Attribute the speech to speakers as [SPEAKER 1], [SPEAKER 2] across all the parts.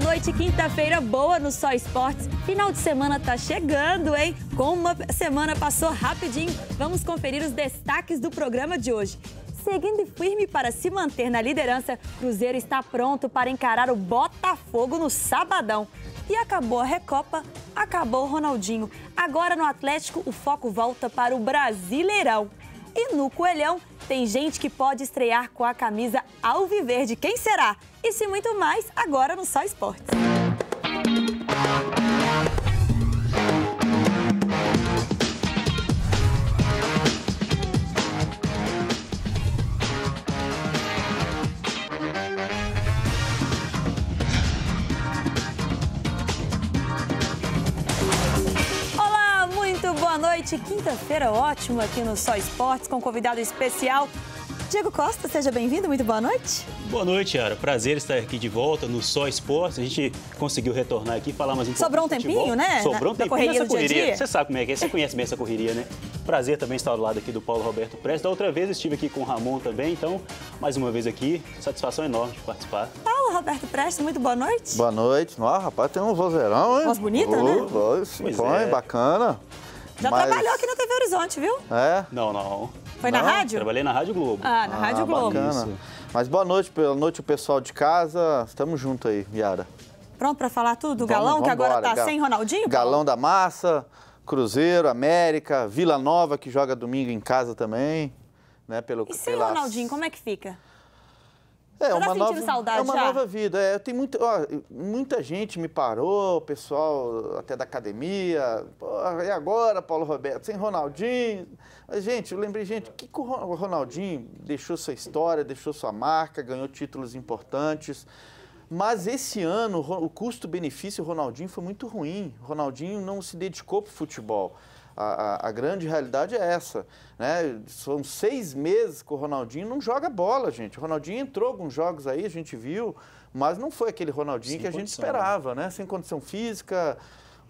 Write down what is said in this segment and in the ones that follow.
[SPEAKER 1] boa noite. Quinta-feira boa no Só Esportes. Final de semana tá chegando, hein? Como uma semana passou rapidinho, vamos conferir os destaques do programa de hoje. Seguindo firme para se manter na liderança, Cruzeiro está pronto para encarar o Botafogo no sabadão. E acabou a Recopa, acabou o Ronaldinho. Agora no Atlético, o foco volta para o Brasileirão. E no Coelhão tem gente que pode estrear com a camisa alviverde. Quem será? E se muito mais, agora no Só Esportes. noite. Quinta-feira ótima aqui no Só Esportes com um convidado especial. Diego Costa, seja bem-vindo, muito boa noite.
[SPEAKER 2] Boa noite, Yara. Prazer estar aqui de volta no Só Esportes. A gente conseguiu retornar aqui e falar mais um pouco Sobrou um tempinho, né? Sobrou um tempinho correria nessa correria. Você sabe como é que é, você conhece bem essa correria, né? Prazer também estar ao lado aqui do Paulo Roberto Prestes. Da outra vez estive aqui com o Ramon também, então, mais uma vez aqui, satisfação enorme de participar.
[SPEAKER 1] Paulo Roberto Prestes, muito boa noite.
[SPEAKER 3] Boa noite. Nossa, rapaz, tem um vozeirão, hein? Voz bonita, né? Voz, sim, é. bacana. Já mas... trabalhou
[SPEAKER 1] aqui na TV Horizonte, viu?
[SPEAKER 3] É? Não, não. Foi não? na rádio? Trabalhei na Rádio Globo. Ah, na ah, Rádio Globo. Bacana. Mas boa noite, boa noite o pessoal de casa. Estamos junto aí, Yara.
[SPEAKER 1] Pronto para falar tudo do galão, vamos, que agora embora. tá sem Ronaldinho?
[SPEAKER 3] Galão da massa, Cruzeiro, América, Vila Nova, que joga domingo em casa também. Né, pelo, e sem Ronaldinho,
[SPEAKER 1] como é que fica? É, Você tá uma tá nova, saudade é uma já? nova
[SPEAKER 3] vida. É, tem muito, ó, muita gente me parou, pessoal até da academia. e agora, Paulo Roberto? Sem Ronaldinho? Mas, gente, eu lembrei, gente, que, que o Ronaldinho deixou sua história, deixou sua marca, ganhou títulos importantes. Mas esse ano, o custo-benefício Ronaldinho foi muito ruim. O Ronaldinho não se dedicou para o futebol. A, a, a, grande realidade é essa. Né? São seis meses que o Ronaldinho não joga bola, gente. O Ronaldinho entrou alguns jogos aí, a gente viu, mas não foi aquele Ronaldinho Sem que a condição, gente né? esperava, né? né? Sem condição física,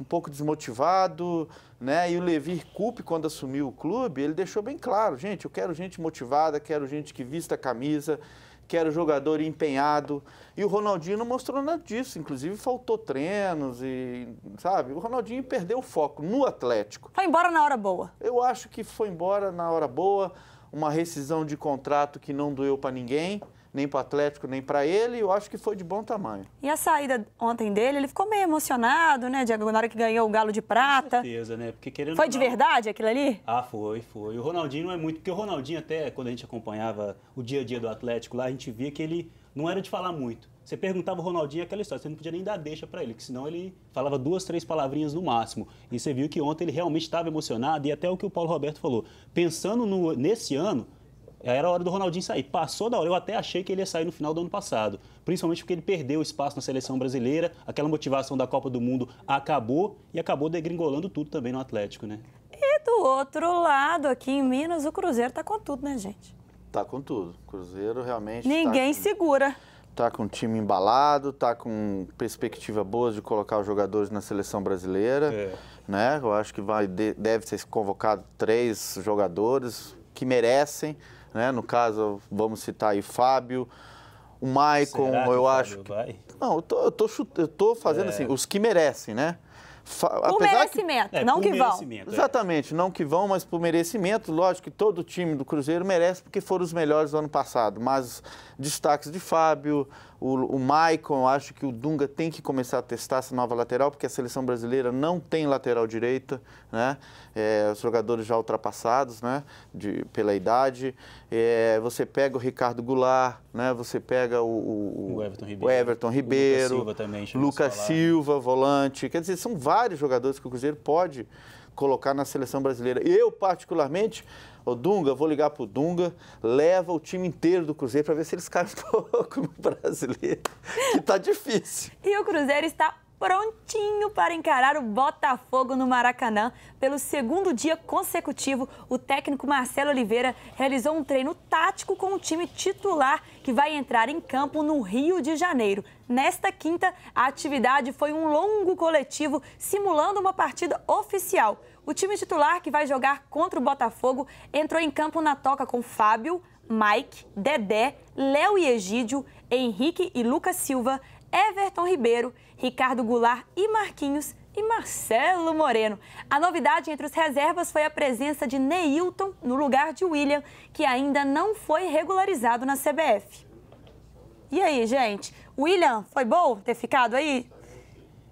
[SPEAKER 3] um pouco desmotivado, né? E o Levi Coupe, quando assumiu o clube, ele deixou bem claro, gente, eu quero gente motivada, quero gente que vista a camisa, que era o jogador empenhado. E o Ronaldinho não mostrou nada disso. Inclusive, faltou treinos e, sabe? O Ronaldinho perdeu o foco no Atlético. Foi embora na hora boa. Eu acho que foi embora na hora boa. Uma rescisão de contrato que não doeu para ninguém nem para o Atlético, nem para ele, eu acho que foi de bom tamanho.
[SPEAKER 1] E a saída ontem dele, ele ficou meio emocionado, né, Diego, na hora que ganhou o Galo de Prata. Com
[SPEAKER 2] certeza, né? Porque querendo Foi de não...
[SPEAKER 1] verdade aquilo ali?
[SPEAKER 2] Ah, foi, foi. O Ronaldinho não é muito, porque o Ronaldinho até quando a gente acompanhava o dia a dia do Atlético lá, a gente via que ele não era de falar muito. Você perguntava o Ronaldinho aquela história, você não podia nem dar deixa para ele, que senão ele falava duas, três palavrinhas no máximo. E você viu que ontem ele realmente estava emocionado e até o que o Paulo Roberto falou. Pensando no, nesse ano, é, era a hora do Ronaldinho sair. Passou da hora. Eu até achei que ele ia sair no final do ano passado. Principalmente porque ele perdeu o espaço na seleção brasileira. Aquela motivação da Copa do Mundo acabou e acabou degringolando tudo também no Atlético, né?
[SPEAKER 1] E do outro lado, aqui em Minas, o Cruzeiro tá com tudo, né, gente?
[SPEAKER 3] Tá com tudo. Cruzeiro realmente.
[SPEAKER 2] Tá Ninguém tá
[SPEAKER 1] segura.
[SPEAKER 3] Tá com o time embalado, tá com perspectiva boa de colocar os jogadores na seleção brasileira. É. Né? Eu acho que vai, deve ser convocado três jogadores que merecem né? No caso, vamos citar aí Fábio, o Maicon, eu acho. Que... Não, eu tô, eu tô, chute... eu tô fazendo é. assim, os que merecem, né? Por merecimento, que... é, não por que merecimento, vão. É. Exatamente, não que vão, mas por merecimento. Lógico que todo time do Cruzeiro merece, porque foram os melhores do ano passado. Mas destaques de Fábio, o, o Maicon, acho que o Dunga tem que começar a testar essa nova lateral, porque a seleção brasileira não tem lateral direita, né? É, os jogadores já ultrapassados, né? De, pela idade. É, você pega o Ricardo Goulart, né? Você pega o, o, o Everton Ribeiro, o Everton Ribeiro, Lucas Silva também, Lucas Silva, volante. Quer dizer, são vários vários jogadores que o Cruzeiro pode colocar na seleção brasileira. Eu, particularmente, o Dunga, vou ligar pro Dunga, leva o time inteiro do Cruzeiro para ver se eles caem um pouco no brasileiro, que está difícil.
[SPEAKER 1] E o Cruzeiro está prontinho para encarar o Botafogo no Maracanã. Pelo segundo dia consecutivo, o técnico Marcelo Oliveira realizou um treino tático com o time titular que vai entrar em campo no Rio de Janeiro. Nesta quinta, a atividade foi um longo coletivo simulando uma partida oficial. O time titular que vai jogar contra o Botafogo entrou em campo na toca com Fábio, Mike, Dedé, Léo e Egídio, Henrique e Lucas Silva, Everton Ribeiro, Ricardo Goulart e Marquinhos e Marcelo Moreno. A novidade entre os reservas foi a presença de Neilton no lugar de William, que ainda não foi regularizado na CBF. E aí, gente? William, foi bom ter ficado aí?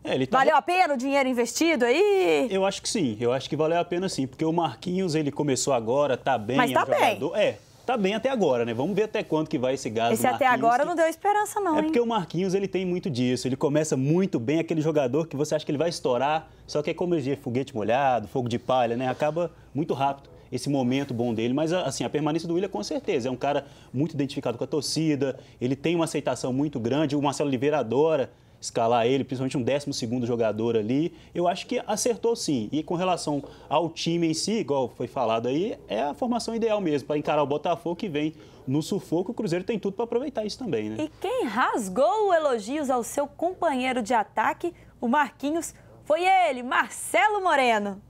[SPEAKER 1] É, tava... Valeu a pena o dinheiro investido aí?
[SPEAKER 2] Eu acho que sim, eu acho que valeu a pena sim, porque o Marquinhos ele começou agora, tá bem, Mas tá é um bem. Jogador. É, Tá bem até agora, né? Vamos ver até quanto que vai esse gás Esse até agora que... não
[SPEAKER 1] deu esperança, não. É hein? porque
[SPEAKER 2] o Marquinhos ele tem muito disso. Ele começa muito bem aquele jogador que você acha que ele vai estourar, só que é como eu foguete molhado, fogo de palha, né? Acaba muito rápido esse momento bom dele, mas assim, a permanência do Willian com certeza, é um cara muito identificado com a torcida, ele tem uma aceitação muito grande, o Marcelo Oliveira adora escalar ele, principalmente um 12 jogador ali. Eu acho que acertou sim. E com relação ao time em si, igual foi falado aí, é a formação ideal mesmo para encarar o Botafogo que vem no sufoco, o Cruzeiro tem tudo para aproveitar isso também, né? E
[SPEAKER 1] quem rasgou elogios ao seu companheiro de ataque, o Marquinhos, foi ele, Marcelo Moreno.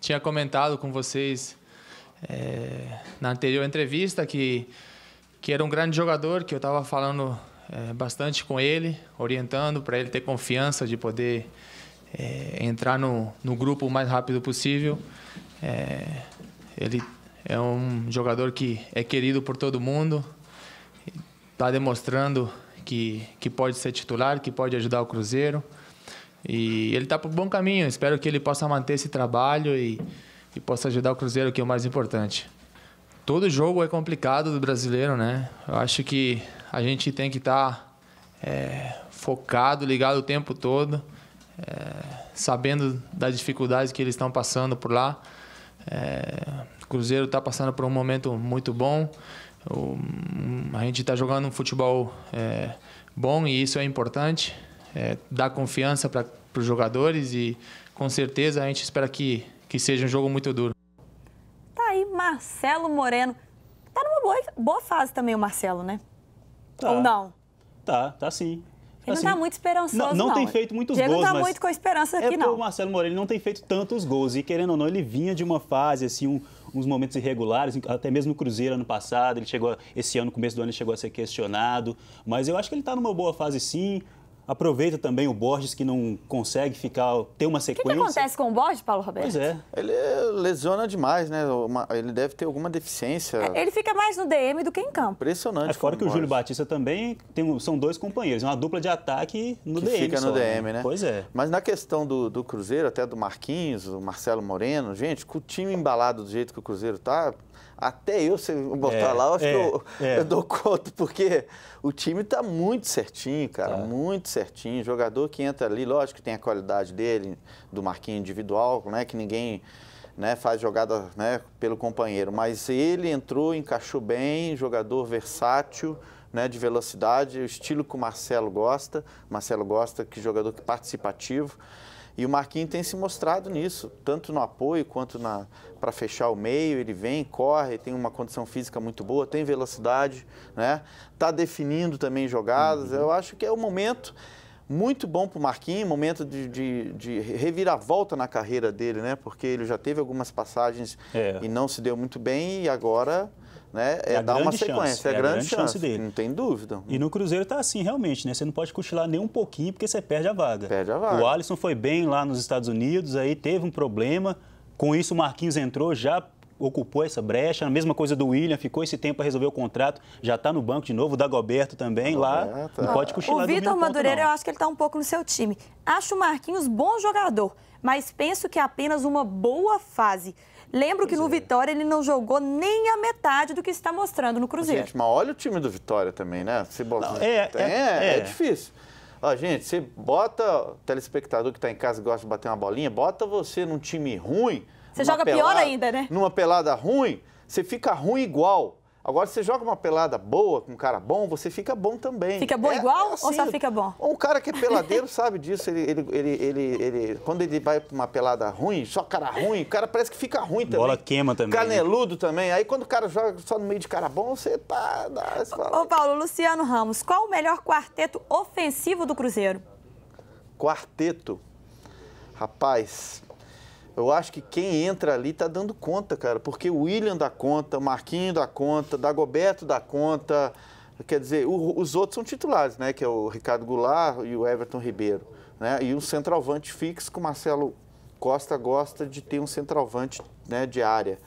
[SPEAKER 4] Tinha comentado com vocês é, na anterior entrevista que, que era um grande jogador, que eu estava falando é, bastante com ele, orientando para ele ter confiança de poder é, entrar no, no grupo o mais rápido possível. É, ele é um jogador que é querido por todo mundo, está demonstrando que, que pode ser titular, que pode ajudar o Cruzeiro. E ele está por um bom caminho. Espero que ele possa manter esse trabalho e, que possa ajudar o Cruzeiro, que é o mais importante. Todo jogo é complicado do brasileiro, né? Eu acho que a gente tem que estar tá, é, focado, ligado o tempo todo, é, sabendo das dificuldades que eles estão passando por lá. É, o Cruzeiro está passando por um momento muito bom. O, a gente está jogando um futebol é, bom e isso é importante. É, dá confiança para os jogadores e com certeza a gente espera que que seja um jogo muito duro.
[SPEAKER 1] Tá aí Marcelo Moreno. Tá numa boa, boa fase também o Marcelo, né? Tá. Ou não?
[SPEAKER 2] Tá, tá sim. Ele assim, não tá muito esperançoso, não. Não, não. tem feito muitos Diego gols, não tá mas muito com
[SPEAKER 1] a esperança é aqui, é não. o
[SPEAKER 2] Marcelo Moreno não tem feito tantos gols. E, querendo ou não, ele vinha de uma fase, assim, um, uns momentos irregulares, até mesmo no Cruzeiro ano passado. Ele chegou, esse ano, começo do ano, ele chegou a ser questionado. Mas eu acho que ele tá numa boa fase, sim. Aproveita também o Borges, que não consegue ficar, ter uma sequência. O que, que
[SPEAKER 1] acontece com o Borges, Paulo Roberto? Pois é.
[SPEAKER 3] Ele lesiona demais, né? Uma, ele deve ter alguma deficiência.
[SPEAKER 2] É,
[SPEAKER 1] ele fica mais no DM do que em campo.
[SPEAKER 3] Impressionante. É fora que o, Júlio Batista também tem,
[SPEAKER 2] são dois companheiros, uma dupla de ataque no que DM. Fica só, no DM, né? né? Pois é.
[SPEAKER 3] Mas na questão do, do Cruzeiro, até do Marquinhos, do Marcelo Moreno, gente, com o time embalado do jeito que o Cruzeiro tá, até eu, se botar é, lá, eu acho é, que eu, é. eu, dou conta, porque o time está muito certinho, cara, tá. muito certinho. jogador que entra ali, lógico que tem a qualidade dele, do marquinho individual, né, que ninguém né, faz jogada né, pelo companheiro, mas ele entrou, encaixou bem, jogador versátil, né, de velocidade, o estilo que o Marcelo gosta, Marcelo gosta que jogador participativo. E o Marquinhos tem se mostrado nisso, tanto no apoio quanto para fechar o meio. Ele vem, corre, tem uma condição física muito boa, tem velocidade, né? Tá definindo também jogadas. Uhum. Eu acho que é um momento muito bom para o Marquinhos, momento de, de, de, reviravolta na carreira dele, né? Porque ele já teve algumas passagens é. e não se deu muito bem e agora né, é, é dar uma sequência, chance, é, é a grande, grande chance, chance, dele. Não tem dúvida.
[SPEAKER 2] E no Cruzeiro está assim, realmente, né? Você não pode cochilar nem um pouquinho porque você perde a vaga. Perde a vaga. O Alisson foi bem lá nos Estados Unidos, aí teve um problema. Com isso, o Marquinhos entrou, já ocupou essa brecha. A mesma coisa do William, ficou esse tempo para resolver o contrato, já está no banco de novo. O Dagoberto também lá, não pode é. cochilar. O Vitor Madureira, eu acho
[SPEAKER 1] que ele está um pouco no seu time. Acho o Marquinhos bom jogador, mas penso que é apenas uma boa fase. Lembro que no Vitória ele não jogou nem a metade do que está mostrando no Cruzeiro. Gente,
[SPEAKER 3] mas olha o time do Vitória também, né? Se bota... Não, é, é, é, é, difícil. Ó, gente, você bota o telespectador que está em casa e gosta de bater uma bolinha, bota você num time ruim. Você joga pelada, pior ainda, né? Numa pelada ruim, você fica ruim igual. Agora, você joga uma pelada boa com um cara bom, você fica bom também. Fica bom é, igual
[SPEAKER 1] é assim, ou só fica bom?
[SPEAKER 3] Um cara que é peladeiro sabe disso. Ele, ele, ele, ele, ele quando ele vai pra uma pelada ruim, só cara ruim, o cara parece que fica ruim também. Bola queima também. Né? Caneludo né? também. Aí quando o cara
[SPEAKER 1] joga só no meio de cara bom, você tá. Dá, você fala... Ô, Paulo, Luciano Ramos, qual o melhor quarteto ofensivo do Cruzeiro?
[SPEAKER 3] Quarteto. Rapaz, eu acho que quem entra ali tá dando conta, cara, porque o William dá conta, Marquinho dá conta, Dagoberto dá conta. Quer dizer, o, os outros são titulares, né? Que é o Ricardo Goulart e o Everton Ribeiro. Né? E um centroavante fixo que o Marcelo Costa gosta de ter um centroavante né, de área,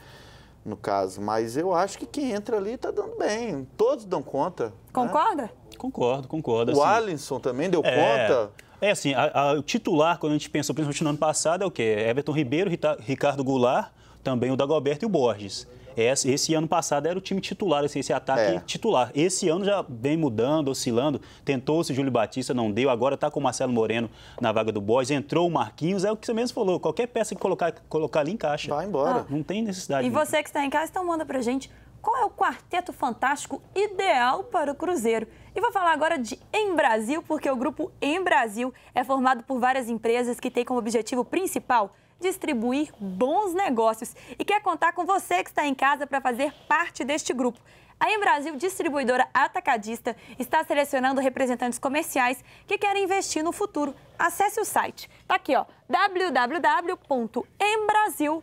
[SPEAKER 3] no caso. Mas eu acho que quem entra ali tá dando bem. Todos dão conta. Né? Concorda? Né? Concordo, concordo. O assim, Alisson também deu é, conta?
[SPEAKER 2] É assim, a, a, o titular, quando a gente pensa, principalmente no ano passado, é o quê? Everton Ribeiro, Rita, Ricardo Goulart, também o Dagoberto e o Borges. É, esse, esse, ano passado era o time titular, esse, esse ataque é. titular. Esse ano já vem mudando, oscilando. Tentou-se Júlio Batista, não deu. Agora está com o Marcelo Moreno na vaga do Boys. Entrou o Marquinhos, é o que você mesmo falou. Qualquer peça que colocar, colocar ali encaixa. Vai embora. Ah, não tem necessidade. E você
[SPEAKER 1] que está em casa, então manda para gente qual é o quarteto fantástico ideal para o Cruzeiro. E vou falar agora de Em Brasil, porque o grupo Em Brasil é formado por várias empresas que têm como objetivo principal distribuir bons negócios e quer contar com você que está em casa para fazer parte deste grupo. A Em Brasil distribuidora atacadista está selecionando representantes comerciais que querem investir no futuro. Acesse o site. Está aqui, ó, www.embrasil.com.br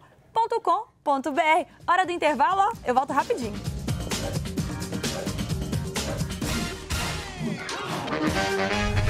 [SPEAKER 1] www.radiofobia.com.br. Hora do intervalo, ó, eu volto rapidinho. Música